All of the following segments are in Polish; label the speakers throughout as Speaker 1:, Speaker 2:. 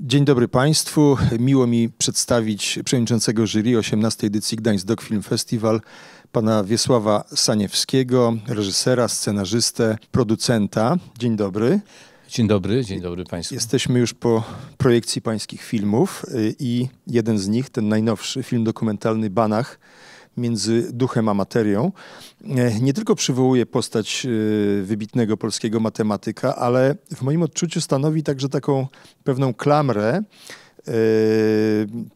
Speaker 1: Dzień dobry Państwu. Miło mi przedstawić przewodniczącego jury 18. edycji Gdańsk Doc Film Festival, pana Wiesława Saniewskiego, reżysera, scenarzystę, producenta. Dzień dobry. Dzień dobry, dzień dobry Państwu. Jesteśmy już po projekcji Pańskich filmów y, i jeden z nich, ten najnowszy, film dokumentalny Banach, między duchem a materią, e, nie tylko przywołuje postać e, wybitnego polskiego matematyka, ale w moim odczuciu stanowi także taką pewną klamrę e,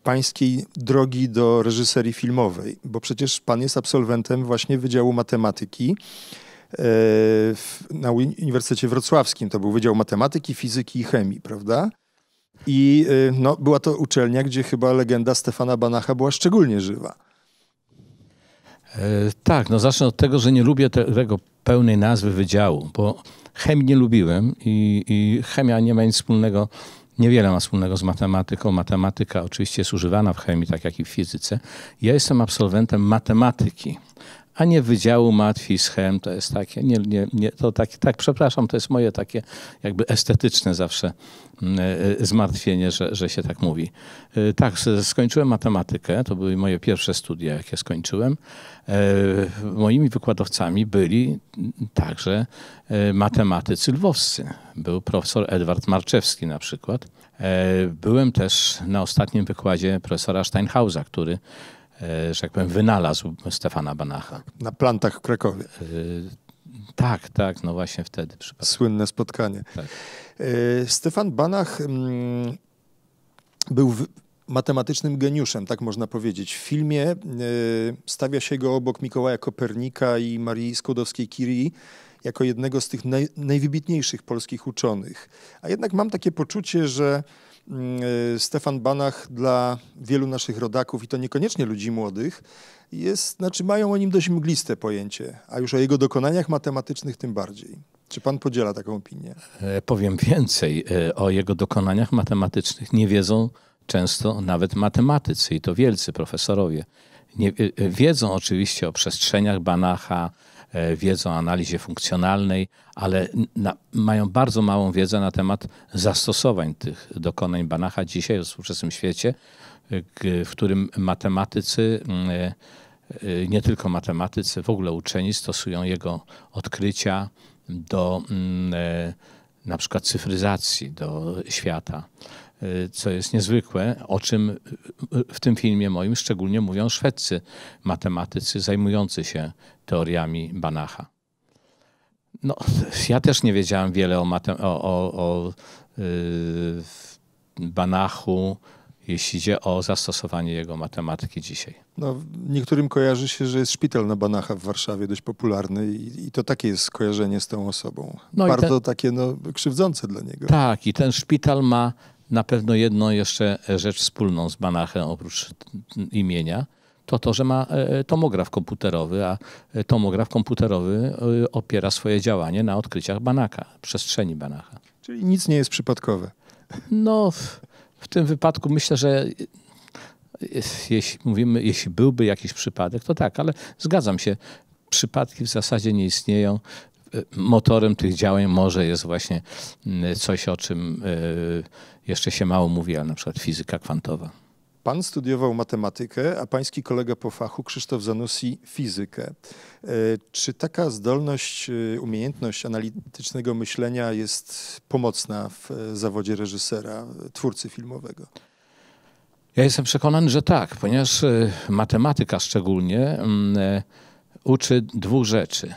Speaker 1: pańskiej drogi do reżyserii filmowej, bo przecież pan jest absolwentem właśnie Wydziału Matematyki na Uniwersytecie Wrocławskim. To był Wydział Matematyki, Fizyki i Chemii, prawda? I no, była to uczelnia, gdzie chyba legenda Stefana Banacha była szczególnie
Speaker 2: żywa. E, tak, no zacznę od tego, że nie lubię tego pełnej nazwy wydziału, bo chemii nie lubiłem i, i chemia nie ma nic wspólnego, niewiele ma wspólnego z matematyką. Matematyka oczywiście jest używana w chemii, tak jak i w fizyce. Ja jestem absolwentem matematyki, a nie Wydziału Matwi Schem. To jest takie, nie, nie, nie, to tak, tak, przepraszam, to jest moje takie jakby estetyczne zawsze mm, e, e, zmartwienie, że, że się tak mówi. E, tak, skończyłem matematykę, to były moje pierwsze studia, jakie skończyłem. Moimi wykładowcami byli także matematycy lwowscy. Był profesor Edward Marczewski na przykład. Byłem też na ostatnim wykładzie profesora Steinhausa, który E, że jak powiem, wynalazł Stefana Banacha.
Speaker 1: Na plantach w Krakowie. E,
Speaker 2: tak, tak, no właśnie wtedy. Słynne spotkanie. Tak.
Speaker 1: E, Stefan Banach mm, był matematycznym geniuszem, tak można powiedzieć. W filmie stawia się go obok Mikołaja Kopernika i Marii Skłodowskiej-Curie jako jednego z tych naj, najwybitniejszych polskich uczonych. A jednak mam takie poczucie, że Y, Stefan Banach dla wielu naszych rodaków, i to niekoniecznie ludzi młodych, jest, znaczy mają o nim dość mgliste pojęcie, a już o jego dokonaniach matematycznych tym bardziej. Czy pan podziela taką opinię?
Speaker 2: E, powiem więcej. E, o jego dokonaniach matematycznych nie wiedzą często nawet matematycy i to wielcy profesorowie. Nie, e, wiedzą oczywiście o przestrzeniach Banacha, E, wiedzą o analizie funkcjonalnej, ale na, mają bardzo małą wiedzę na temat zastosowań tych dokonań Banacha dzisiaj w współczesnym świecie, e, w którym matematycy, mm, e, nie tylko matematycy, w ogóle uczeni stosują jego odkrycia do mm, na przykład cyfryzacji do świata. Y, co jest niezwykłe, o czym y, w tym filmie moim szczególnie mówią szwedcy matematycy zajmujący się teoriami Banacha. No, ja też nie wiedziałem wiele o, matem- o, o, o yy, Banachu, jeśli idzie o zastosowanie jego matematyki dzisiaj. No,
Speaker 1: niektórym kojarzy się, że jest szpital na Banacha w Warszawie, dość popularny i, i to takie jest
Speaker 2: skojarzenie z
Speaker 1: tą osobą. No Bardzo ten, takie no, krzywdzące dla niego.
Speaker 2: Tak, i ten szpital ma na pewno jedną jeszcze rzecz wspólną z Banachem, oprócz imienia, to to, że ma e, e, tomograf komputerowy, a e, tomograf komputerowy opiera swoje działanie na odkryciach Banaka, przestrzeni Banacha. Czyli nic nie jest przypadkowe. No, w, w tym wypadku myślę, że jeśli mówimy, jeśli byłby jakiś przypadek, to tak, ale zgadzam się. Przypadki w zasadzie nie istnieją motorem tych działań może jest właśnie mm, coś, o czym jeszcze się mało mówi, ale na przykład fizyka kwantowa.
Speaker 1: Pan studiował matematykę, a pański kolega po fachu, Krzysztof Zanussi, fizykę. E, czy taka zdolność, e, umiejętność analitycznego myślenia jest pomocna w e, zawodzie reżysera, twórcy filmowego?
Speaker 2: Ja jestem przekonany, że tak, ponieważ matematyka szczególnie mm, uczy dwóch rzeczy: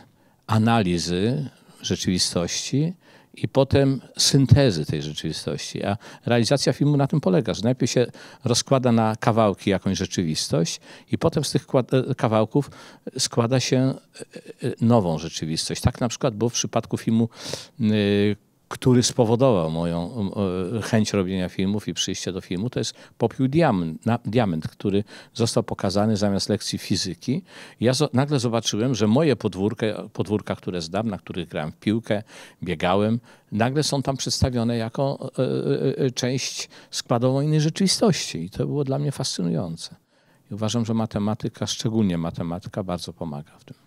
Speaker 2: analizy rzeczywistości i potem syntezy tej rzeczywistości. A realizacja filmu na tym polega, że najpierw się rozkłada na kawałki jakąś rzeczywistość i potem z tych e, kawałków składa się e, e, nową rzeczywistość. Tak na przykład było w przypadku filmu y, który spowodował moją chęć robienia filmów i przyjście do filmu, to jest popiół diament, który został pokazany zamiast lekcji fizyki. Ja nagle zobaczyłem, że moje podwórka, podwórka, które znam, na których grałem w piłkę, biegałem, nagle są tam przedstawione jako e, e, e, część składową innej rzeczywistości. I to było dla mnie fascynujące. I uważam, że matematyka, szczególnie matematyka, bardzo pomaga w tym.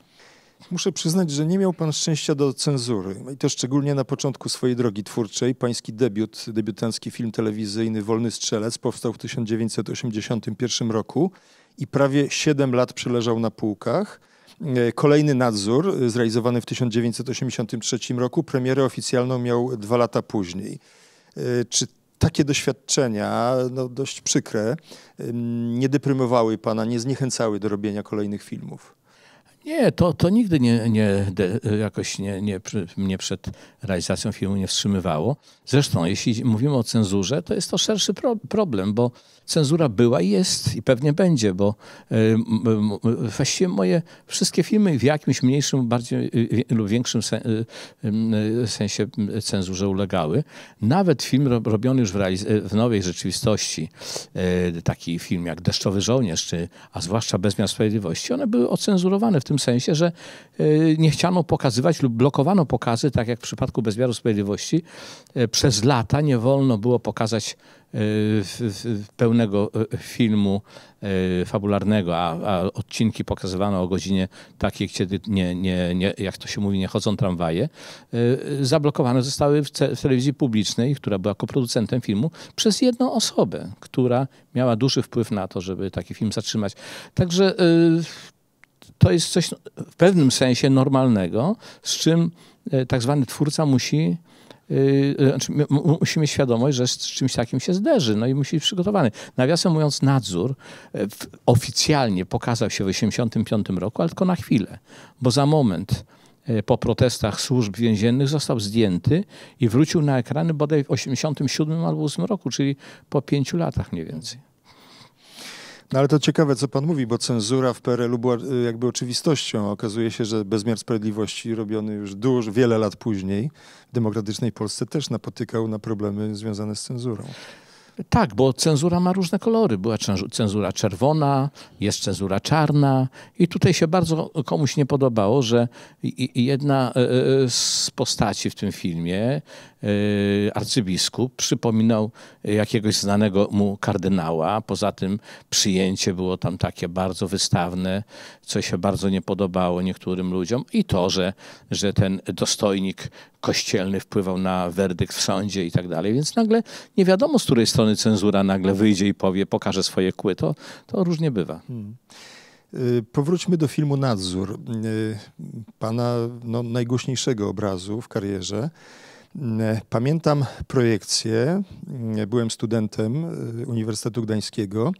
Speaker 1: Muszę przyznać, że nie miał pan szczęścia do cenzury. I to szczególnie na początku swojej drogi twórczej. Pański debiut, debiutancki film telewizyjny Wolny Strzelec powstał w 1981 roku i prawie 7 lat przeleżał na półkach. E, kolejny nadzór, e, zrealizowany w 1983 roku, premierę oficjalną miał dwa lata później. E, czy takie doświadczenia, no dość przykre, nie deprymowały pana, nie zniechęcały do robienia kolejnych filmów?
Speaker 2: Nie, to, to nigdy nie, nie de, jakoś nie, nie, mnie przed realizacją filmu nie wstrzymywało. Zresztą, jeśli mówimy o cenzurze, to jest to szerszy pro, problem, bo cenzura była i jest i pewnie będzie, bo e, właściwie moje wszystkie filmy w jakimś mniejszym bardziej, e, lub większym e, sensie cenzurze ulegały. Nawet film robiony już w, w nowej rzeczywistości, taki film jak Deszczowy Żołnierz, czy, a zwłaszcza Bezmiar Sprawiedliwości, one były ocenzurowane w tym sensie, że nie chciano pokazywać lub blokowano pokazy, tak jak w przypadku Bezmiaru Sprawiedliwości. Przez lata nie wolno było pokazać Y, pełnego y, filmu y, fabularnego, a, a, odcinki pokazywano o godzinie takiej, kiedy nie, nie, nie, jak to się mówi, nie chodzą tramwaje, zablokowane zostały w, w telewizji publicznej, która była koproducentem filmu, przez jedną osobę, która miała duży wpływ na to, żeby taki film zatrzymać. Także to jest coś w pewnym sensie normalnego, z czym tak zwany twórca musi Yy, y, znaczy musimy świadomość, że z czymś takim się zderzy, no i musi być przygotowany. Nawiasem mówiąc, nadzór e, oficjalnie pokazał się w 1985 roku, ale tylko na chwilę, bo za moment e, po protestach służb więziennych został zdjęty i wrócił na ekrany bodaj w 1987 albo 8 roku, czyli po pięciu latach mniej więcej. No ale to ciekawe, co pan mówi, bo
Speaker 1: cenzura w PRL-u była y, jakby oczywistością. Okazuje się, że bezmiar sprawiedliwości robiony już dużo, wiele lat później w demokratycznej Polsce też napotykał na problemy związane z cenzurą.
Speaker 2: Tak, bo cenzura ma różne kolory. Była cenzura czerwona, jest cenzura czarna i tutaj się bardzo komuś nie podobało, że jedna y, y, z postaci w tym filmie Y, arcybiskup przypominał jakiegoś znanego mu kardynała. Poza tym przyjęcie było tam takie bardzo wystawne, co się bardzo nie podobało niektórym ludziom i to, że, że ten dostojnik kościelny wpływał na werdykt w sądzie i tak dalej. Więc nagle nie wiadomo, z której strony cenzura nagle wyjdzie i powie, pokaże swoje kły. To, to różnie bywa. Hmm.
Speaker 1: Y, powróćmy do filmu Nadzór, y, pana no, najgłośniejszego obrazu w karierze. Mm, e, pamiętam projekcję, mm, e, byłem studentem e, Uniwersytetu Gdańskiego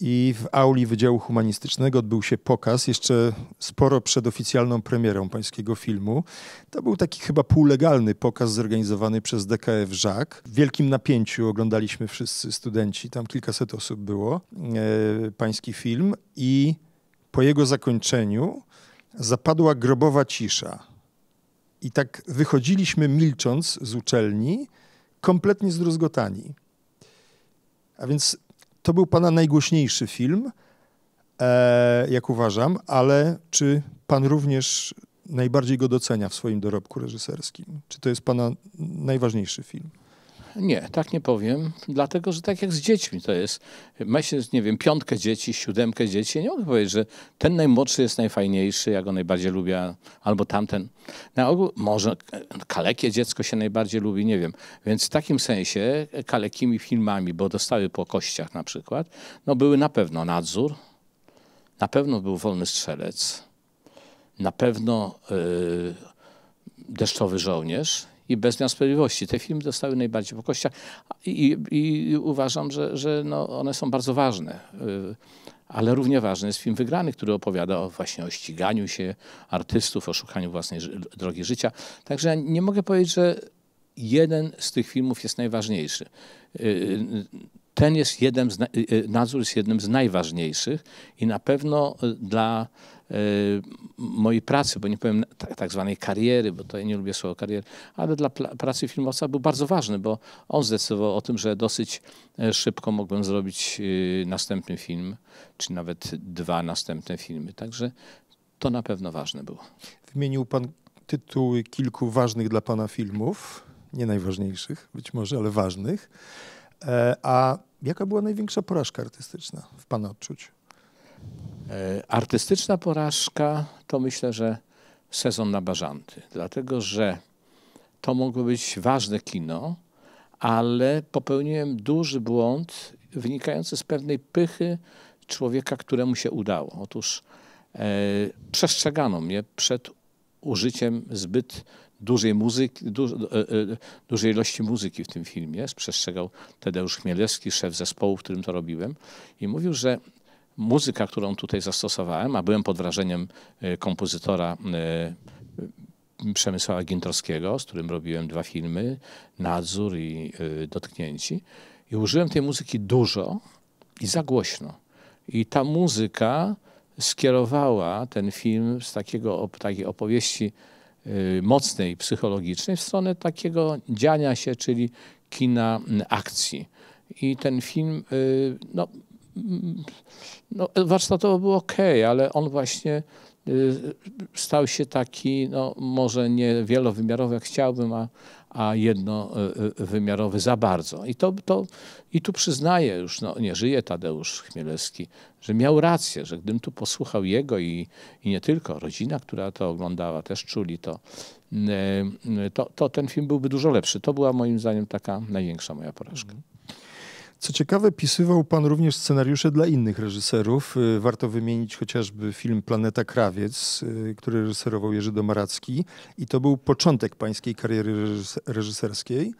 Speaker 1: i w auli Wydziału Humanistycznego odbył się pokaz jeszcze sporo przed oficjalną premierą pańskiego filmu. To był taki chyba półlegalny pokaz zorganizowany przez DKF Żak. W wielkim napięciu oglądaliśmy wszyscy studenci, tam kilkaset osób było, e, pański film i po jego zakończeniu zapadła grobowa cisza i tak wychodziliśmy milcząc z uczelni, kompletnie zdruzgotani. A więc to był pana najgłośniejszy film, e, jak uważam, ale czy pan również najbardziej go docenia w swoim dorobku reżyserskim? Czy to jest pana najważniejszy film?
Speaker 2: Nie, tak nie powiem, dlatego że tak jak z dziećmi to jest. Ma się, nie wiem, piątkę dzieci, siódemkę dzieci. Nie mogę powiedzieć, że ten najmłodszy jest najfajniejszy, ja go najbardziej lubię, albo tamten. Na ogół może kalekie dziecko się najbardziej lubi, nie wiem. Więc w takim sensie kalekimi filmami, bo dostały po kościach na przykład, no były na pewno nadzór, na pewno był wolny strzelec, na pewno yy, deszczowy żołnierz i bez sprawiedliwości. Te filmy dostały najbardziej po kościach i, i, i uważam, że, że no one są bardzo ważne. Y, ale równie ważny jest film Wygrany, który opowiada o, właśnie o ściganiu się artystów, o szukaniu własnej drogi życia. Także nie mogę powiedzieć, że jeden z tych filmów jest najważniejszy. Y, y, ten jest jeden z, nadzór jest jednym z najważniejszych i na pewno dla Y, mojej pracy, bo nie powiem tak, tak, zwanej kariery, bo to ja nie lubię słowa kariery, ale dla pracy filmowca był bardzo ważny, bo on zdecydował o tym, że dosyć e, szybko mogłem zrobić y, następny film, czy nawet dwa następne filmy. Także to na pewno ważne było.
Speaker 1: Wymienił pan tytuły kilku ważnych dla pana filmów, nie najważniejszych być może, ale ważnych.
Speaker 2: E, a jaka była największa porażka artystyczna w pana odczuciu? E, artystyczna porażka to myślę, że sezon na Bażanty, dlatego że to mogło być ważne kino, ale popełniłem duży błąd wynikający z pewnej pychy człowieka, któremu się udało. Otóż e, przestrzegano mnie przed użyciem zbyt dużej, muzyki, du, e, e, dużej ilości muzyki w tym filmie. Przestrzegał Tadeusz Chmielewski, szef zespołu, w którym to robiłem i mówił, że muzyka, którą tutaj zastosowałem, a byłem pod wrażeniem e, kompozytora e, Przemysława Gintorskiego, z którym robiłem dwa filmy, Nadzór i e, Dotknięci. I użyłem tej muzyki dużo i za głośno. I ta muzyka skierowała ten film z takiego, takiej opowieści mocnej, psychologicznej w stronę takiego dziania się, czyli kina akcji. I ten film no, no, warsztatowo był ok, ale on właśnie y, stał się taki, no, może nie wielowymiarowy jak chciałbym, a, a jednowymiarowy za bardzo. I, to, to, I tu przyznaję już, no, nie żyje Tadeusz Chmielewski, że miał rację, że gdybym tu posłuchał jego i, i nie tylko, rodzina, która to oglądała, też czuli to, y, y, to, to ten film byłby dużo lepszy. To była moim zdaniem taka największa moja porażka. Mhm.
Speaker 1: Co ciekawe, pisywał pan również scenariusze dla innych reżyserów. Y, warto wymienić chociażby film Planeta Krawiec, y, który reżyserował Jerzy Domaracki i to był początek pańskiej kariery reżyserskiej.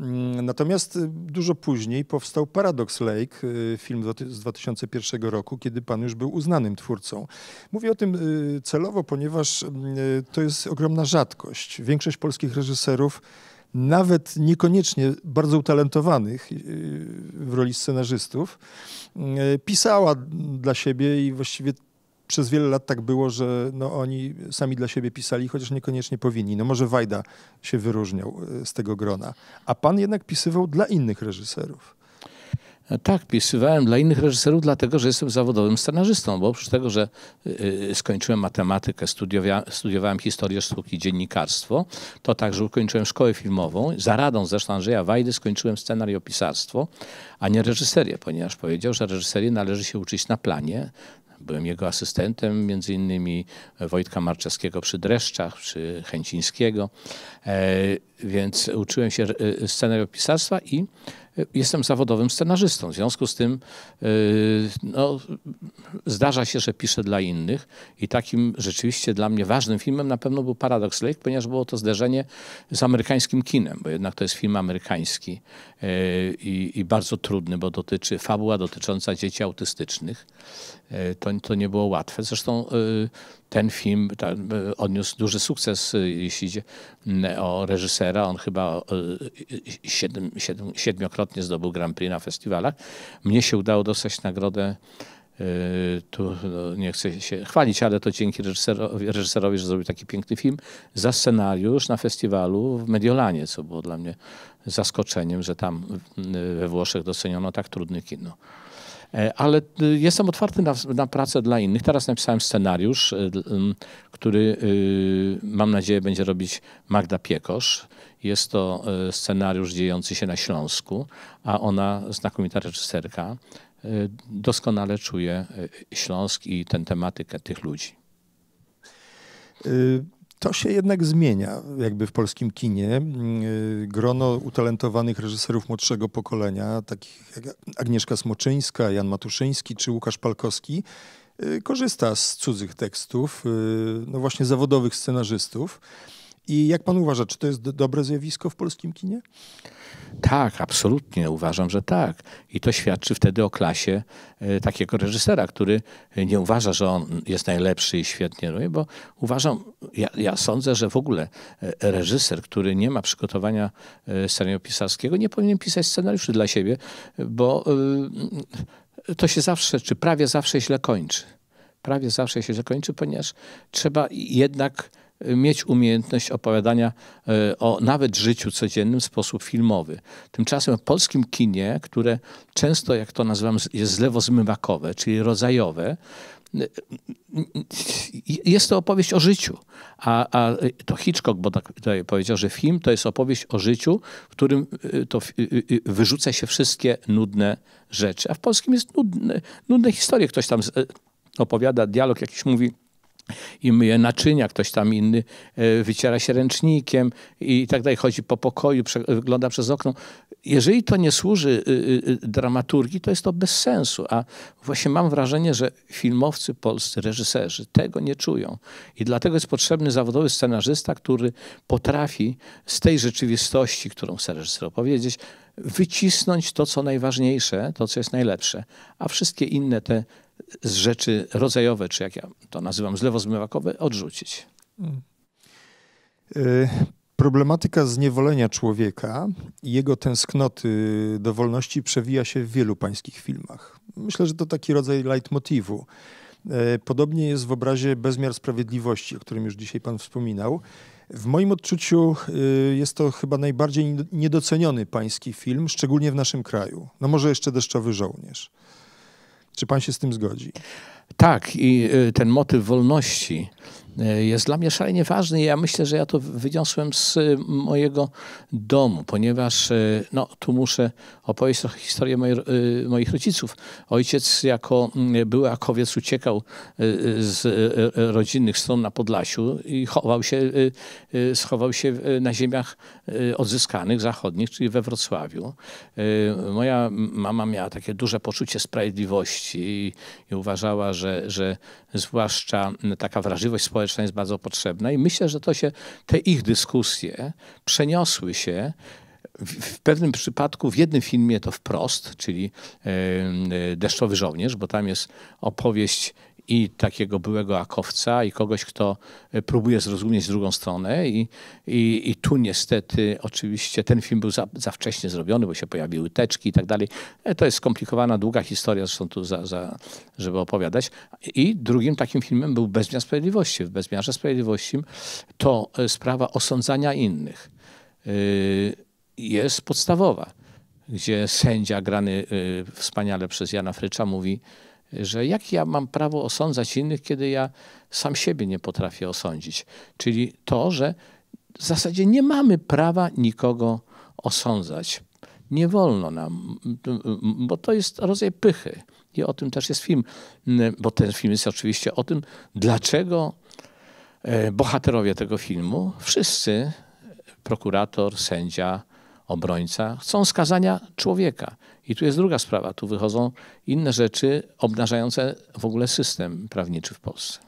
Speaker 1: Mm, natomiast y, dużo później powstał Paradox Lake, film z 2001 roku, kiedy pan już był uznanym twórcą. Mówię o tym celowo, ponieważ to jest ogromna rzadkość. Większość polskich reżyserów nawet niekoniecznie bardzo utalentowanych yy, w roli scenarzystów, yy, pisała dla siebie i właściwie przez wiele lat tak było, że no oni sami dla siebie pisali, chociaż niekoniecznie powinni. No może Wajda się wyróżniał yy, z tego grona. A pan jednak pisywał dla innych reżyserów.
Speaker 2: E, tak, pisywałem dla innych reżyserów, dlatego że jestem zawodowym scenarzystą, bo oprócz tego, że e, e, skończyłem matematykę, studiowałem historię sztuki, dziennikarstwo, to także ukończyłem szkołę filmową. Za radą zresztą Andrzeja Wajdy skończyłem scenariopisarstwo, a nie reżyserię, ponieważ powiedział, że reżyserię należy się uczyć na planie, Byłem jego asystentem, między innymi Wojtka Marczewskiego przy Dreszczach, przy Chęcińskiego, e, więc uczyłem się e, scenariopisarstwa i e, jestem zawodowym scenarzystą. W związku z tym no, zdarza się, że piszę dla innych i takim rzeczywiście dla mnie ważnym filmem na pewno był Paradox Lake, ponieważ było to zderzenie z amerykańskim kinem, bo jednak to jest film amerykański i, i bardzo trudny, bo dotyczy fabuła dotycząca dzieci autystycznych. E, to, to nie było łatwe. Zresztą e, ten film e, odniósł duży sukces, jeśli idzie o reżysera. On chyba siedmiokrotnie zdobył Grand Prix na festiwalach. Mnie się udało dostać nagrodę tu no, nie chcę się chwalić, ale to dzięki reżyserowi, reżyserowi, że zrobił taki piękny film, za scenariusz na festiwalu w Mediolanie, co było dla mnie zaskoczeniem, że tam we Włoszech doceniono tak trudny kino. E, ale y, jestem otwarty na, na pracę dla innych. Teraz napisałem scenariusz, y, który y, mam nadzieję będzie robić Magda Piekosz. Jest to scenariusz dziejący się na Śląsku, a ona, znakomita reżyserka, doskonale czuje Śląsk i tę tematykę tych ludzi
Speaker 1: to się jednak zmienia jakby w polskim kinie. Mm, y, grono utalentowanych reżyserów młodszego pokolenia, takich jak Agnieszka Smoczyńska, Jan Matuszyński czy Łukasz Palkowski, y, korzysta z cudzych tekstów, y, no właśnie zawodowych scenarzystów. I jak pan uważa, czy to jest dobre zjawisko w polskim kinie?
Speaker 2: Tak, absolutnie, uważam, że tak. I to świadczy wtedy o klasie e, takiego reżysera, który nie uważa, że on jest najlepszy i świetnie robi, bo uważam, ja, ja sądzę, że w ogóle e, reżyser, który nie ma przygotowania e, scenariopisarskiego, nie powinien pisać scenariuszy dla siebie, bo to się zawsze, czy prawie zawsze źle kończy. Prawie zawsze się źle kończy, ponieważ trzeba jednak mieć umiejętność opowiadania e, o nawet życiu codziennym w sposób filmowy. Tymczasem w polskim kinie, które często, jak to nazywam, jest zlewozmywakowe, czyli rodzajowe, e, jest to opowieść o życiu. A, a e, to Hitchcock bo tak powiedział, że film to jest opowieść o życiu, w którym to wyrzuca się wszystkie nudne rzeczy. A w polskim jest nudne, nudne historie. Ktoś tam opowiada dialog, jakiś mówi – i myje naczynia, ktoś tam inny e, wyciera się ręcznikiem i tak dalej, chodzi po pokoju, wygląda przez okno. Jeżeli to nie służy y, y, y, dramaturgii, to jest to bez sensu, a właśnie mam wrażenie, że filmowcy polscy, reżyserzy tego nie czują i dlatego jest potrzebny zawodowy scenarzysta, który potrafi z tej rzeczywistości, którą chce reżyser opowiedzieć, wycisnąć to, co najważniejsze, to, co jest najlepsze, a wszystkie inne te z rzeczy rodzajowe, czy jak ja to nazywam, zlewozmywakowe, odrzucić. Hmm. Y,
Speaker 1: problematyka zniewolenia człowieka i jego tęsknoty do wolności przewija się w wielu pańskich filmach. Myślę, że to taki rodzaj leitmotivu. Y, podobnie jest w obrazie Bezmiar Sprawiedliwości, o którym już dzisiaj pan wspominał. W moim odczuciu y, jest to chyba najbardziej niedoceniony pański film, szczególnie w naszym kraju.
Speaker 2: No może jeszcze Deszczowy Żołnierz. Czy pan się z tym zgodzi? Tak, i y, ten motyw wolności y, jest dla mnie szalenie ważny. Ja myślę, że ja to wyniosłem z y, mojego domu, ponieważ no, tu muszę opowiedzieć trochę historię moich, moich rodziców. Ojciec jako mm, były akowiec uciekał z rodzinnych stron na Podlasiu i chował się, schował się na ziemiach odzyskanych, zachodnich, czyli we Wrocławiu. Moja mama miała takie duże poczucie sprawiedliwości i uważała, że że, że zwłaszcza taka wrażliwość społeczna jest bardzo potrzebna i myślę, że to się, te ich dyskusje przeniosły się w pewnym przypadku, w jednym filmie to wprost, czyli e, e, Deszczowy Żołnierz, bo tam jest opowieść i takiego byłego akowca, i kogoś, kto e, próbuje zrozumieć drugą stronę. I, i, i tu niestety oczywiście ten film był za, za, wcześnie zrobiony, bo się pojawiły teczki i tak dalej. E, to jest skomplikowana, długa historia, zresztą tu, za, za, żeby opowiadać. I drugim takim filmem był Bezmiar Sprawiedliwości. W Bezmiarze Sprawiedliwości to e, sprawa osądzania innych jest podstawowa, gdzie sędzia grany wspaniale przez Jana Frycza mówi, że jak ja mam prawo osądzać innych, kiedy ja sam siebie nie potrafię osądzić. Czyli to, że w zasadzie nie mamy prawa nikogo osądzać. Nie wolno nam, bo to jest rodzaj pychy. I o tym też jest film, bo ten film jest oczywiście o tym, dlaczego e, bohaterowie tego filmu, wszyscy prokurator, sędzia, obrońca, chcą skazania człowieka. I tu jest druga sprawa, tu wychodzą inne rzeczy obnażające w ogóle system prawniczy w Polsce.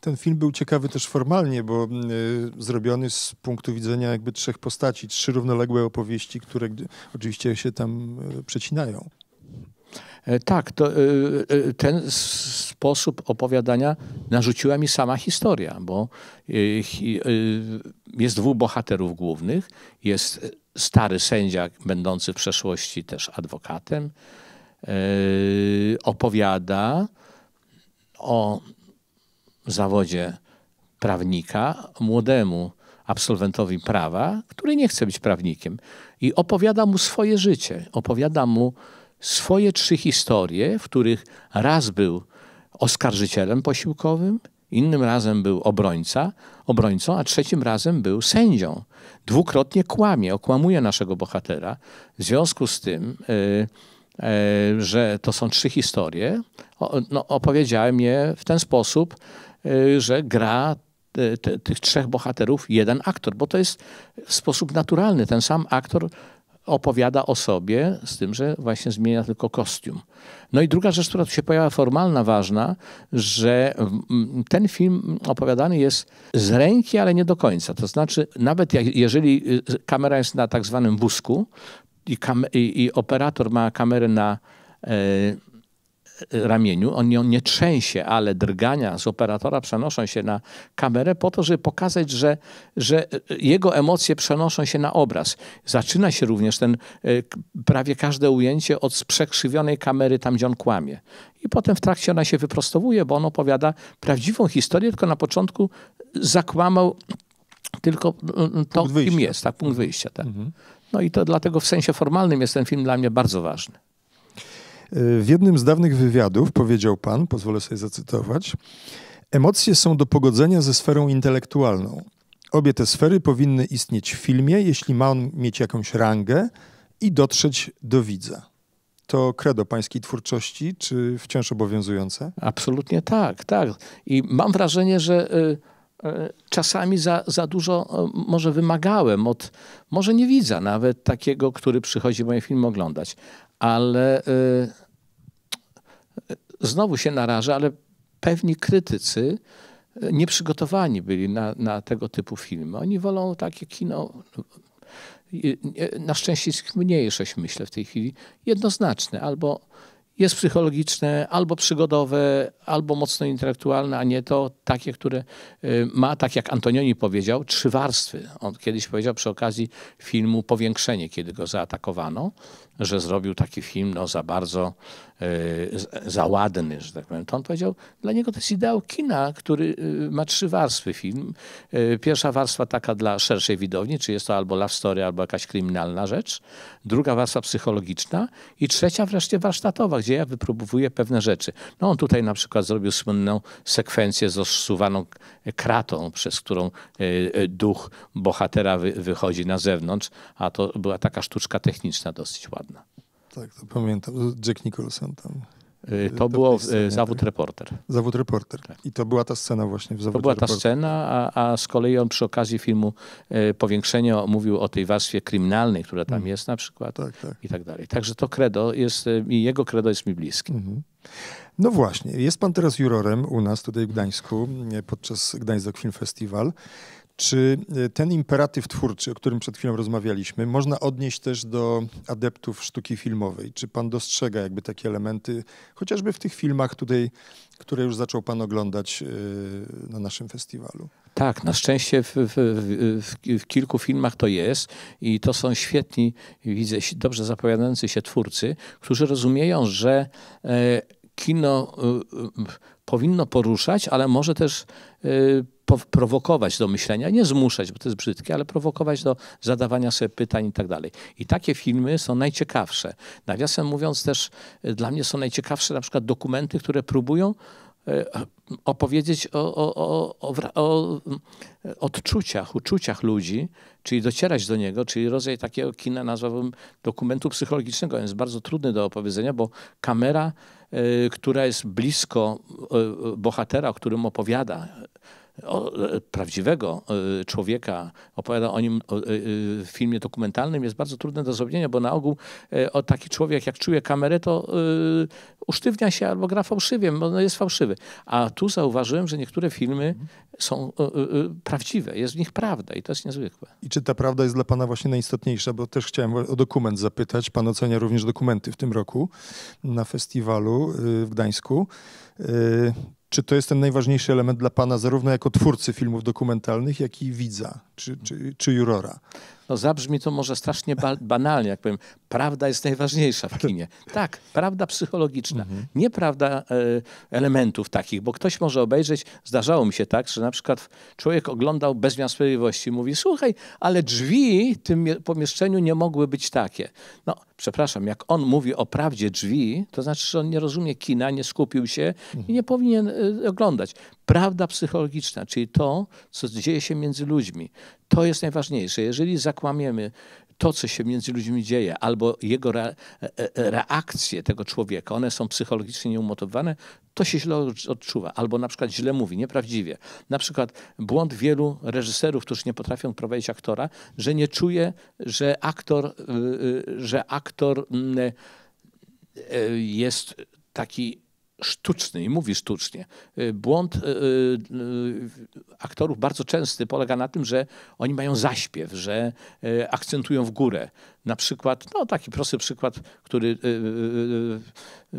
Speaker 1: Ten film był ciekawy też formalnie, bo mm, y, zrobiony z punktu widzenia jakby trzech postaci, trzy równoległe opowieści, które oczywiście się tam y,
Speaker 2: przecinają. E, tak, to, y, y, y, ten sposób opowiadania narzuciła mi sama historia, bo jest dwóch bohaterów głównych. Jest stary sędzia, będący w przeszłości też adwokatem, e, opowiada o zawodzie prawnika młodemu absolwentowi prawa, który nie chce być prawnikiem. I opowiada mu swoje życie, opowiada mu swoje trzy historie, w których raz był oskarżycielem posiłkowym, innym razem był obrońca, obrońcą, a trzecim razem był sędzią. Dwukrotnie kłamie, okłamuje naszego bohatera. W związku z tym, y, y, że to są trzy historie, o, no, opowiedziałem je w ten sposób, y, że gra te, tych trzech bohaterów jeden aktor, bo to jest w sposób naturalny. Ten sam aktor opowiada o sobie, z tym, że właśnie zmienia tylko kostium. No i druga rzecz, która tu się pojawia, formalna, ważna, że mm, ten film opowiadany jest z ręki, ale nie do końca. To znaczy, nawet jak, jeżeli y, kamera jest na tak zwanym wózku i, i, i operator ma kamerę na. Yy, ramieniu, on nie trzęsie, ale drgania z operatora przenoszą się na kamerę po to, żeby pokazać, że, że jego emocje przenoszą się na obraz. Zaczyna się również ten e, prawie każde ujęcie od przekrzywionej kamery tam, gdzie on kłamie. I potem w trakcie ona się wyprostowuje, bo on opowiada prawdziwą historię, tylko na początku zakłamał tylko to, kim jest, tak, punkt wyjścia. Tak. Mhm. No i to dlatego w sensie formalnym jest ten film dla mnie bardzo ważny.
Speaker 1: W jednym z dawnych wywiadów powiedział pan, pozwolę sobie zacytować, emocje są do pogodzenia ze sferą intelektualną. Obie te sfery powinny istnieć w filmie, jeśli ma on mieć jakąś rangę i dotrzeć do widza to credo pańskiej twórczości, czy wciąż obowiązujące? Absolutnie tak,
Speaker 2: tak. I mam wrażenie, że y, y, czasami za, za dużo y, może wymagałem od, może nie widza nawet takiego, który przychodzi moje filmy oglądać, ale y, znowu się naraża, ale pewni krytycy e, nieprzygotowani byli na, na tego typu filmy. Oni wolą takie kino, e, e, na szczęście jest ich mniejszość, myślę, w tej chwili, jednoznaczne. Albo jest psychologiczne, albo przygodowe, albo mocno intelektualne, a nie to takie, które ma, tak jak Antonioni powiedział, trzy warstwy. On kiedyś powiedział przy okazji filmu Powiększenie, kiedy go zaatakowano, że zrobił taki film no, za bardzo E, za ładny, że tak powiem. To on powiedział, dla niego to jest ideał kina, który e, ma trzy warstwy film. E, pierwsza warstwa taka dla szerszej widowni, czy jest to albo love story, albo jakaś kryminalna rzecz. Druga warstwa psychologiczna i trzecia wreszcie warsztatowa, gdzie ja wypróbowuję pewne rzeczy. No on tutaj na przykład zrobił słynną sekwencję z rozsuwaną kratą, przez którą duch bohatera wychodzi na zewnątrz, a to była taka sztuczka techniczna dosyć ładna.
Speaker 1: Tak, to pamiętam. Jack Nicholson tam. Y, y, to było y, zawód tak? reporter. Zawód reporter. Tak. I to była ta scena właśnie w zawodzie To była ta scena,
Speaker 2: a, a z kolei on przy okazji filmu powiększenia Powiększenie mówił o tej warstwie kryminalnej, która tam mm. jest na przykład tak, tak. i tak dalej. Także to credo jest, i jego credo jest mi bliski.
Speaker 1: Mm -hmm. No właśnie, jest pan teraz jurorem u nas tutaj w Gdańsku podczas Gdańsk Film Festival. Czy y, ten imperatyw twórczy, o którym przed chwilą rozmawialiśmy, można odnieść też do adeptów sztuki filmowej? Czy pan dostrzega jakby takie elementy, chociażby w tych filmach tutaj, które już zaczął pan oglądać y, na naszym festiwalu?
Speaker 2: Tak, na szczęście w, w, w, w, kilku filmach to jest i to są świetni, widzę, dobrze zapowiadający się twórcy, którzy rozumieją, że e, kino y, powinno poruszać, ale może też y, prowokować do myślenia, nie zmuszać, bo to jest brzydkie, ale prowokować do zadawania sobie pytań i tak dalej. I takie filmy są najciekawsze. Nawiasem mówiąc też, y, dla mnie są najciekawsze na przykład dokumenty, które próbują E, opowiedzieć o, o, o, o, odczuciach, uczuciach ludzi, czyli docierać do niego, czyli rodzaj takiego kina nazwałbym dokumentu psychologicznego. On jest bardzo trudny do opowiedzenia, bo kamera, e, która jest blisko e, bohatera, o którym opowiada, o, e, prawdziwego e, człowieka, opowiada o nim e, w filmie dokumentalnym, jest bardzo trudne do zrobienia, bo na ogół o taki człowiek, jak czuje kamerę, to usztywnia się albo gra fałszywie, bo no, jest fałszywy. A tu zauważyłem, że niektóre filmy mhm. są prawdziwe, jest w nich prawda i to jest niezwykłe.
Speaker 1: I czy ta prawda jest dla pana właśnie najistotniejsza? Bo też chciałem o dokument zapytać. Pan ocenia również dokumenty w tym roku na festiwalu y, w Gdańsku. Y, czy to jest ten najważniejszy element dla Pana, zarówno jako twórcy filmów dokumentalnych, jak i widza, czy, czy, czy
Speaker 2: jurora? No zabrzmi to może strasznie ba banalnie, jak powiem, prawda jest najważniejsza w kinie. Tak, prawda psychologiczna, mhm. nieprawda nie prawda elementów takich, bo ktoś może obejrzeć, zdarzało mi się tak, że na przykład człowiek oglądał bez i mówi, słuchaj, ale drzwi w tym pomieszczeniu nie mogły być takie. No, przepraszam, jak on mówi o prawdzie drzwi, to znaczy, że on nie rozumie kina, nie skupił się i mhm. nie powinien e, oglądać prawda psychologiczna, czyli to, co dzieje się między ludźmi, to jest najważniejsze. Jeżeli zakłamiemy to, co się między ludźmi dzieje, albo jego re, e, e, e, reakcje tego człowieka, one są psychologicznie nieumotywowane, to się źle odczuwa. Albo na przykład źle mówi, nieprawdziwie. Na przykład błąd wielu reżyserów, którzy nie potrafią prowadzić aktora, że nie czuje, że aktor, y, y, że aktor mm, jest taki sztuczny i mówi sztucznie. Y, błąd y, y, aktorów bardzo częsty polega na tym, że oni mają zaśpiew, że akcentują w górę. Na przykład, no taki prosty przykład, który,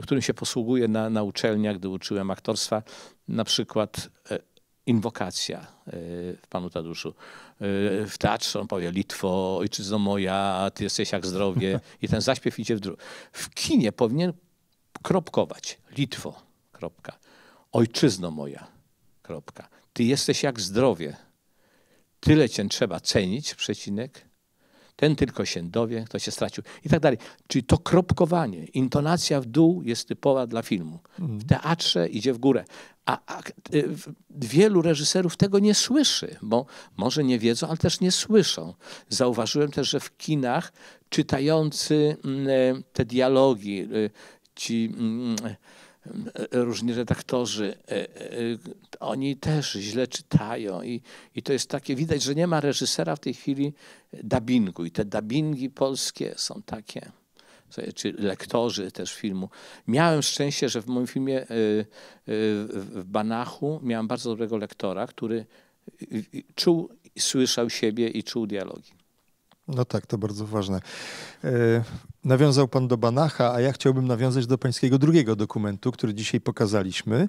Speaker 2: którym się posługuję na, na uczelniach, gdy uczyłem aktorstwa, na przykład e, inwokacja e, w Panu Taduszu. E, w teatrze on powie Litwo, ojczyzno moja, ty jesteś jak zdrowie i ten zaśpiew idzie w drugą. W kinie powinien kropkować. Litwo, kropka. Ojczyzno moja, kropka. Ty jesteś jak zdrowie. Tyle cię trzeba cenić, przecinek. Ten tylko się dowie, kto się stracił i tak dalej. Czyli to kropkowanie, intonacja w dół jest typowa dla filmu. Mhm. W teatrze idzie w górę. A, a y, wielu reżyserów tego nie słyszy, bo może nie wiedzą, ale też nie słyszą. Zauważyłem też, że w kinach czytający mm, e, te dialogi y, ci mm, mm, e, różni redaktorzy, e, e, oni też źle czytają i, i to jest takie, widać, że nie ma reżysera w tej chwili dubbingu i te dubbingi polskie są takie, czy lektorzy też filmu. Miałem szczęście, że w moim filmie w Banachu miałem bardzo dobrego lektora, który czuł, słyszał siebie i czuł dialogi.
Speaker 1: No tak, to bardzo ważne. Nawiązał pan do Banacha, a ja chciałbym nawiązać do pańskiego drugiego dokumentu, który dzisiaj pokazaliśmy.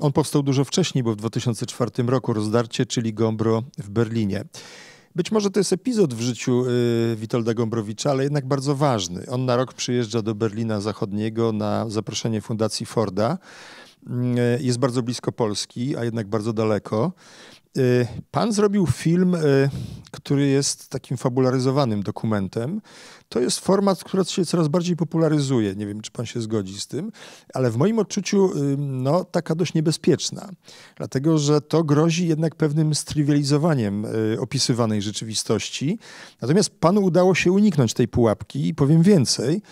Speaker 1: On powstał dużo wcześniej, bo w 2004 roku rozdarcie, czyli Gombro w Berlinie. Być może to jest epizod w życiu y, Witolda Gombrowicza, ale jednak bardzo ważny. On na rok przyjeżdża do Berlina Zachodniego na zaproszenie Fundacji Forda. Y, jest bardzo blisko Polski, a jednak bardzo daleko. Y, pan zrobił film, y, który jest takim fabularyzowanym dokumentem. To jest format, który się coraz bardziej popularyzuje. Nie wiem, czy pan się zgodzi z tym, ale w moim odczuciu y, no, taka dość niebezpieczna, dlatego że to grozi jednak pewnym strywializowaniem opisywanej rzeczywistości. Natomiast panu udało się uniknąć tej pułapki i powiem więcej.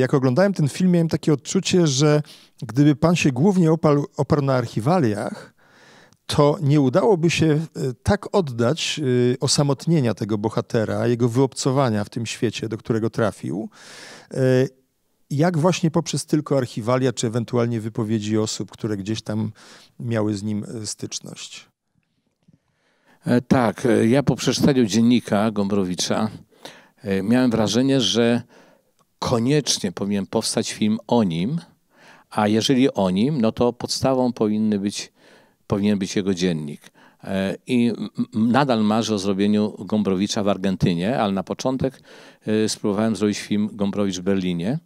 Speaker 1: Jak oglądałem ten film, miałem takie odczucie, że gdyby pan się głównie oparł, oparł na archiwaliach, to nie udałoby się e, tak oddać e, osamotnienia tego bohatera, jego wyobcowania w tym świecie, do którego trafił, e, jak właśnie poprzez tylko archiwalia, czy ewentualnie wypowiedzi osób, które gdzieś tam
Speaker 2: miały z nim styczność. Tak, ja po przeczytaniu dziennika Gombrowicza miałem wrażenie, że koniecznie powinien powstać film o nim, a jeżeli o nim, no to podstawą powinny być powinien być jego dziennik. E, I nadal marzę o zrobieniu Gombrowicza w Argentynie, ale na początek e, spróbowałem zrobić film Gombrowicz w Berlinie.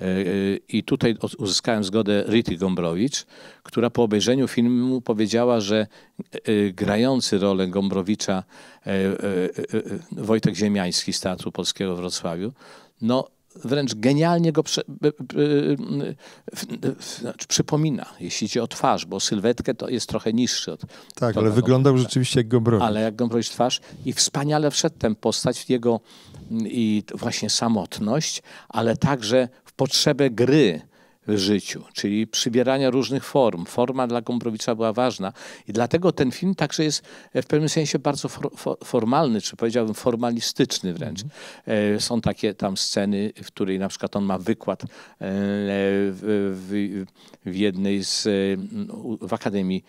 Speaker 2: E, I tutaj uzyskałem zgodę Rity Gombrowicz, która po obejrzeniu filmu powiedziała, że grający rolę Gombrowicza Wojtek Ziemiański z Teatru Polskiego w Wrocławiu, no wręcz genialnie go znaczy przypomina, jeśli idzie o twarz, bo sylwetkę to jest trochę niższy od. Tak, ale wyglądał rzeczywiście jak Gombrowicz. Ale jak Gombrowicz twarz i wspaniale wszedł tę postać w jego mm, i właśnie samotność, ale także w potrzebę gry, życiu, czyli przybierania różnych form. Forma dla Gombrowicza była ważna i dlatego ten film także jest e, w pewnym sensie bardzo for, for, formalny, czy powiedziałbym formalistyczny wręcz. Mm. Są takie tam sceny, w której na przykład on ma wykład e, w, w, w jednej z w Akademii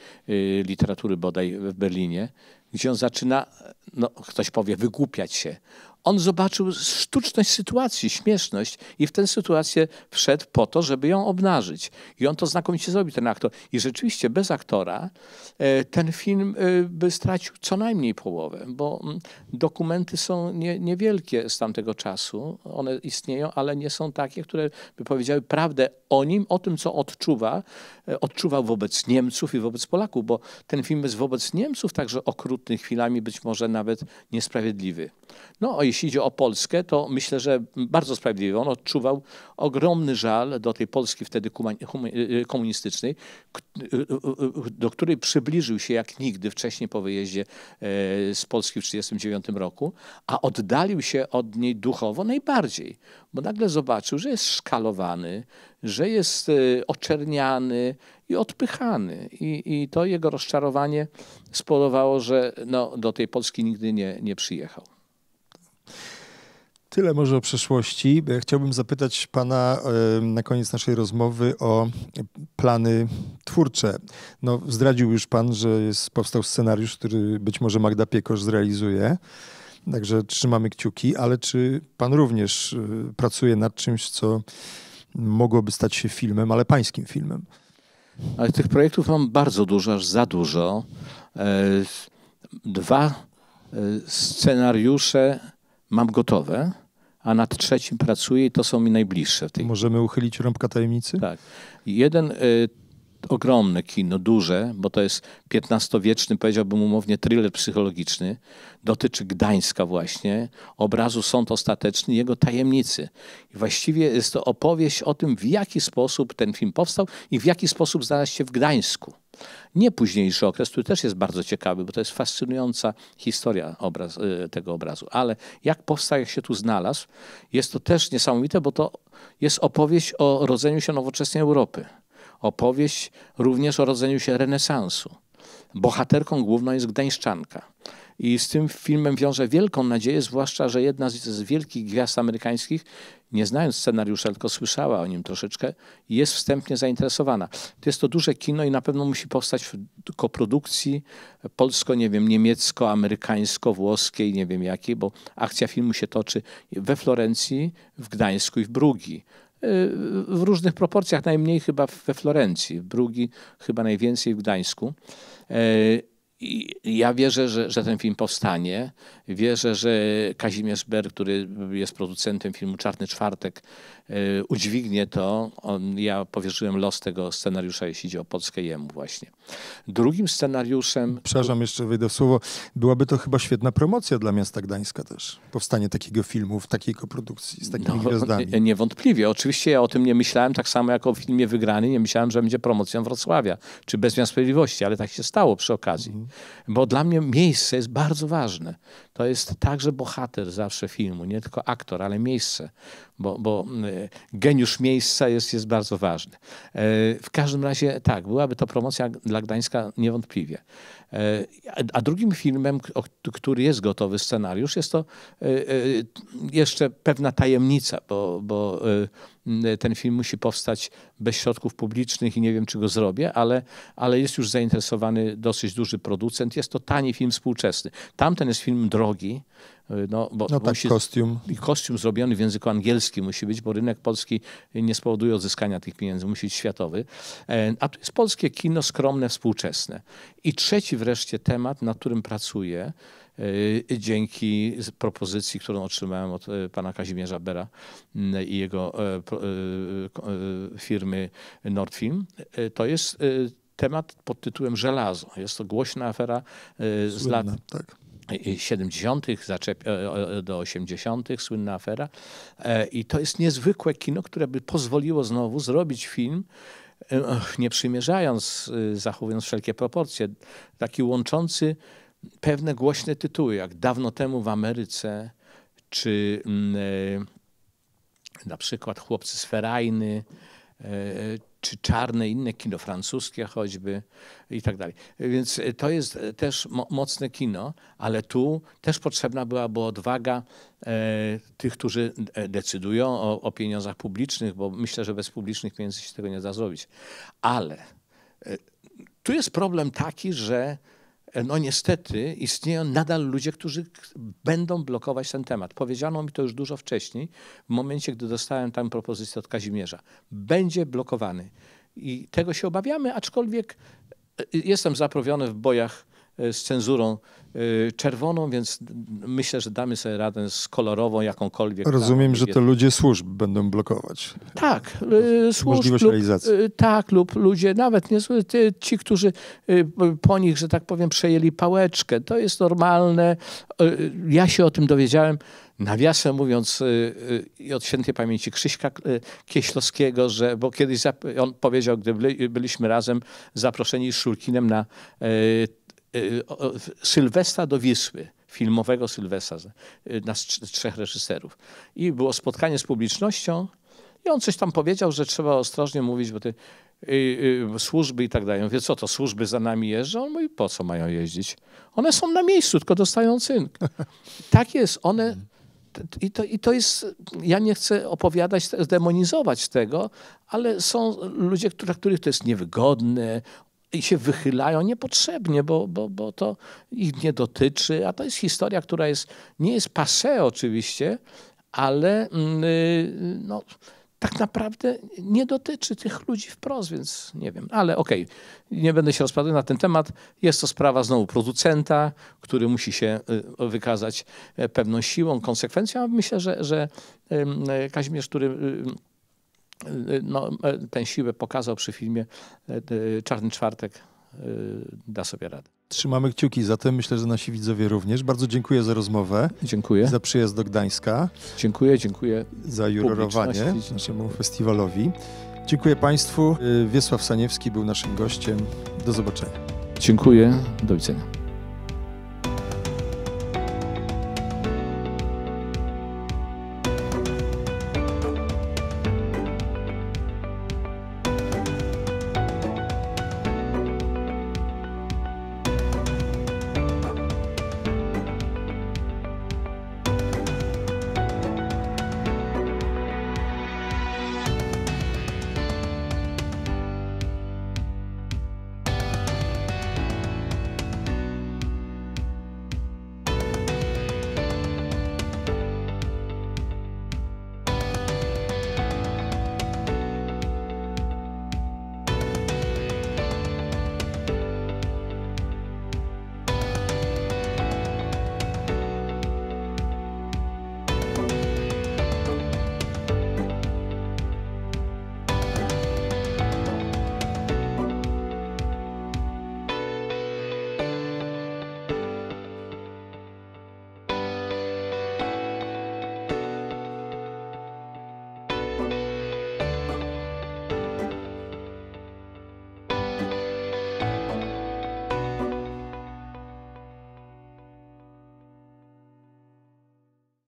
Speaker 2: Literatury bodaj w Berlinie, gdzie on zaczyna, no, ktoś powie, wygłupiać się on zobaczył sztuczność sytuacji, śmieszność i w tę sytuację wszedł po to, żeby ją obnażyć. I on to znakomicie zrobił, ten aktor. I rzeczywiście bez aktora e, ten film e, by stracił co najmniej połowę, bo mm, dokumenty są nie, niewielkie z tamtego czasu. One istnieją, ale nie są takie, które by powiedziały prawdę o nim, o tym, co odczuwa, e, odczuwał wobec Niemców i wobec Polaków, bo ten film jest wobec Niemców także okrutny, chwilami być może nawet niesprawiedliwy. No a jeśli idzie o Polskę, to myślę, że bardzo sprawiedliwie on odczuwał ogromny żal do tej Polski wtedy y, y, komunistycznej, y, do której przybliżył się jak nigdy wcześniej po wyjeździe e, z Polski w 1939 roku, a oddalił się od niej duchowo najbardziej, bo nagle zobaczył, że jest szkalowany, że jest e, oczerniany i odpychany. I, i to jego rozczarowanie spowodowało, że no, do tej Polski nigdy nie, nie przyjechał.
Speaker 1: Tyle może o przeszłości. E, chciałbym zapytać Pana e, na koniec naszej rozmowy o plany twórcze. No, zdradził już Pan, że jest, powstał scenariusz, który być może Magda Piekosz zrealizuje. Także trzymamy kciuki, ale czy Pan również e, pracuje nad czymś, co mogłoby stać się filmem, ale pańskim filmem?
Speaker 2: Ale tych projektów mam bardzo dużo, aż za dużo. Dwa scenariusze mam gotowe a nad trzecim pracuję i to są mi najbliższe. Możemy uchylić rąbka tajemnicy? Tak. Jeden y, ogromne kino, duże, bo to jest XV-wieczny, powiedziałbym umownie, thriller psychologiczny. Dotyczy Gdańska właśnie, obrazu Sąd Ostateczny, jego tajemnicy. I właściwie jest to opowieść o tym, w jaki sposób ten film powstał i w jaki sposób znalazł się w Gdańsku. Nie późniejszy okres, który też jest bardzo ciekawy, bo to jest fascynująca historia obraz, e, tego obrazu. Ale jak powstał, jak się tu znalazł, jest to też niesamowite, bo to jest opowieść o rodzeniu się nowoczesnej Europy opowieść również o rodzeniu się renesansu. Bohaterką główną jest Gdańszczanka. I z tym filmem wiąże wielką nadzieję, zwłaszcza, że jedna z, z wielkich gwiazd amerykańskich, nie znając scenariusza, tylko słyszała o nim troszeczkę, jest wstępnie zainteresowana. To jest to duże kino i na pewno musi powstać w koprodukcji polsko, nie wiem, niemiecko, amerykańsko, włoskiej, nie wiem jakiej, bo akcja filmu się toczy we Florencji, w Gdańsku i w Brugi w różnych proporcjach, najmniej chyba we Florencji, w Brugi chyba najwięcej w Gdańsku. E, I ja wierzę, że, że ten film powstanie. Wierzę, że Kazimierz Ber, który jest producentem filmu Czarny Czwartek, Y, udźwignie to, on, ja powierzyłem los tego scenariusza, jeśli idzie o Polskę jemu właśnie. Drugim
Speaker 1: scenariuszem... Przepraszam, jeszcze wejdę w słowo. Byłaby to chyba świetna promocja dla miasta Gdańska też. Powstanie takiego filmu w takiej koprodukcji z takimi no, gwiazdami.
Speaker 2: Niewątpliwie. Oczywiście ja o tym nie myślałem, tak samo jak o filmie Wygrany. Nie myślałem, że będzie promocją Wrocławia, czy Bezmiar Sprawiedliwości, ale tak się stało przy okazji. Mhm. Bo dla mnie miejsce jest bardzo ważne. To jest także bohater zawsze filmu, nie tylko aktor, ale miejsce bo, bo mm, geniusz miejsca jest, jest bardzo ważny. E, w każdym razie tak, byłaby to promocja dla Gdańska niewątpliwie. E, a drugim filmem, który jest gotowy scenariusz, jest to e, e, jeszcze pewna tajemnica, bo, bo ten film musi powstać bez środków publicznych i nie wiem, czy go zrobię, ale, ale jest już zainteresowany dosyć duży producent. Jest to tani film współczesny. Tamten jest film drogi, no, bo no tak, musi, kostium. kostium zrobiony w języku angielskim musi być, bo rynek polski nie spowoduje odzyskania tych pieniędzy, musi być światowy. A tu jest polskie kino skromne, współczesne. I trzeci wreszcie temat, nad którym pracuję e, dzięki propozycji, którą otrzymałem od e, pana Kazimierza Bera mm, i jego e, firmy Nordfilm. To jest temat pod tytułem Żelazo. Jest to głośna afera z Słynna, lat... Tak. 70., do 80., słynna afera. I to jest niezwykłe kino, które by pozwoliło znowu zrobić film, nie przymierzając, y, zachowując wszelkie proporcje, taki łączący pewne głośne tytuły, jak dawno temu w Ameryce, czy mm, e, na przykład Chłopcy z Ferajny, e, e, czy czarne, inne kino francuskie choćby i tak dalej. Więc e, to jest e, też mocne kino, ale tu też potrzebna byłaby odwaga e, tych, którzy decydują o, o pieniądzach publicznych, bo myślę, że bez publicznych pieniędzy się tego nie da zrobić. Ale tu jest problem taki, że E, no niestety istnieją nadal ludzie, którzy będą blokować ten temat. Powiedziano mi to już dużo wcześniej, w momencie, gdy dostałem tam propozycję od Kazimierza. Będzie blokowany. I tego się obawiamy, aczkolwiek e, jestem zaprawiony w bojach E, z cenzurą e, czerwoną, więc myślę, że damy sobie radę z kolorową jakąkolwiek. Rozumiem, że to ludzie
Speaker 1: służb będą blokować.
Speaker 2: Tak, e, służb. Możliwość lub, realizacji. Tak, lub ludzie, nawet nie, ci, którzy po nich, że tak powiem, przejęli pałeczkę. To jest normalne. Ja się o tym dowiedziałem Nawiasem mówiąc, i od świętej pamięci Krzyśka Kieślowskiego, że, bo kiedyś on powiedział, gdy byliśmy razem zaproszeni z Szulkinem na Y, y, Sylwestra do Wisły, filmowego Sylwestra, y, nas trzech reżyserów. I było spotkanie z publicznością i on coś tam powiedział, że trzeba ostrożnie mówić, bo te służby i tak dalej. Wie co to, służby za nami jeżdżą? On mówi, po co mają jeździć? One są na miejscu, tylko dostają cynk. Tak jest, one... I to, I to jest, ja nie chcę opowiadać, demonizować tego, ale są ludzie, dla których to jest niewygodne, i się wychylają niepotrzebnie, bo, bo, bo to ich nie dotyczy. A to jest historia, która jest, nie jest pase oczywiście, ale mm, y, no, tak naprawdę nie dotyczy tych ludzi wprost, więc nie wiem. Ale okej, okay, nie będę się rozpadał na ten temat. Jest to sprawa znowu producenta, który musi się y, wykazać e, pewną siłą, konsekwencją. Myślę, że, że Kazimierz, który y, Y, no, e, tę siłę pokazał przy filmie e, Czarny Czwartek y, da sobie radę.
Speaker 1: Trzymamy kciuki za tym. Myślę, że nasi widzowie również. Bardzo dziękuję za rozmowę. Dziękuję. Za przyjazd do Gdańska. Dziękuję, dziękuję. Za jurorowanie naszemu festiwalowi. Dziękuję Państwu. Y, Wiesław Saniewski był naszym gościem. Do zobaczenia.
Speaker 2: Dziękuję. Do widzenia.